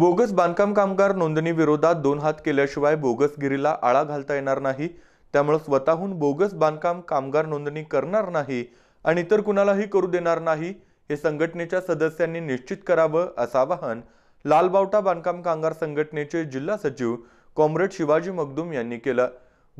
bogus बांधकाम कामगार नोंदणी विरोधात दोन हात केल्याशिवाय बोगसगिरीला आळा घालता येणार नाही त्यामुळे स्वतःहून बोगस बांधकाम कामगार नोंदणी करणार नाही आणि इतर कुणालाही करू देणार नाही हे संघटनेच्या सदस्यांनी निश्चित करावं असं आवाहन लालबावटा बांधकाम कामगार संघटनेचे जिल्हा सचिव कॉम्रेड शिवाजी मगदूम यांनी केलं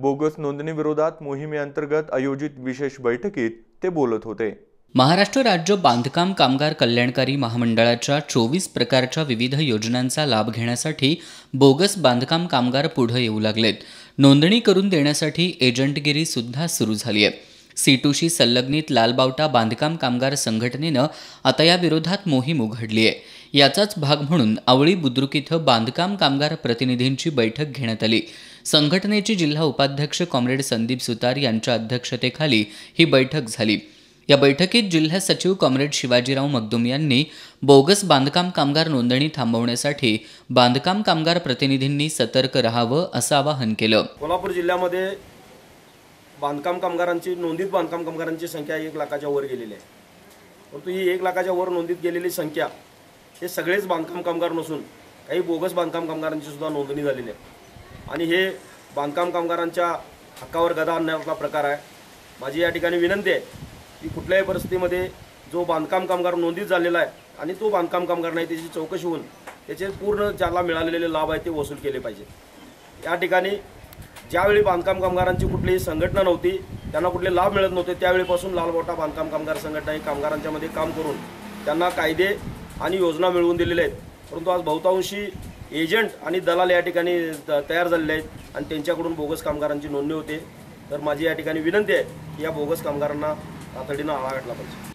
बोगस नोंदणी विरोधात मोहिमेअंतर्गत आयोजित विशेष बैठकीत ते बोलत होते महाराष्ट्र राज्य बांधकाम कामगार कल्याणकारी महामंडळाच्या चोवीस प्रकारच्या विविध योजनांचा लाभ घेण्यासाठी बोगस बांधकाम कामगार पुढे येऊ लागलेत नोंदणी करून देण्यासाठी एजंटगिरी सुद्धा सुरू झाली आहे सी टूशी संलग्नित लालबावटा बांधकाम कामगार संघटनेनं आता या विरोधात मोहीम उघडली आहे याचाच भाग म्हणून आवळी बुद्रुक इथं बांधकाम कामगार प्रतिनिधींची बैठक घेण्यात आली संघटनेची जिल्हा उपाध्यक्ष कॉम्रेड संदीप सुतार यांच्या अध्यक्षतेखाली ही बैठक झाली या बैठकीत जिल्हा सचिव कॉम्रेड शिवाजीराव मगदुम यांनी बोगस बांधकाम कामगार नोंदणी थांबवण्यासाठी बांधकाम कामगार प्रतिनिधींनी सतर्क राहावं असं आवाहन केलं कोल्हापूर जिल्ह्यामध्ये बांधकाम कामगारांची नोंदीत बांधकाम कामगारांची संख्या एक लाखाच्या वर गेलेली आहे परंतु ही एक लाखाच्या वर नोंदीत गेलेली संख्या हे सगळेच बांधकाम कामगार नसून काही बोगस बांधकाम कामगारांची सुद्धा नोंदणी झालेली आहे आणि हे बांधकाम कामगारांच्या हक्कावर गदा आणण्याचा प्रकार आहे माझी या ठिकाणी विनंती आहे की कुठल्याही परिस्थितीमध्ये जो बांधकाम कामगार नोंदीत झालेला आहे आणि तो बांधकाम कामगार नाही त्याची चौकशी होऊन त्याचे पूर्ण ज्याला मिळालेले लाभ आहे ते वसूल केले पाहिजे या ठिकाणी ज्यावेळी बांधकाम कामगारांची कुठलीही संघटना नव्हती त्यांना कुठले लाभ मिळत नव्हते त्यावेळीपासून लालबोटा बांधकाम कामगार संघटना ही कामगारांच्यामध्ये काम करून त्यांना कायदे आणि योजना मिळवून दिलेल्या आहेत परंतु आज बहुतांशी एजंट आणि दलाल या ठिकाणी तयार झालेले आहेत आणि त्यांच्याकडून बोगस कामगारांची नोंदणी होते तर माझी या ठिकाणी विनंती आहे की या बोगस कामगारांना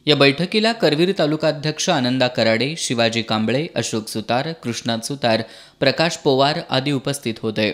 या बैठकीला करवीर तालुकाध्यक्ष आनंदा कराडे शिवाजी कांबळे अशोक सुतार कृष्णा सुतार प्रकाश पोवार आदी उपस्थित होते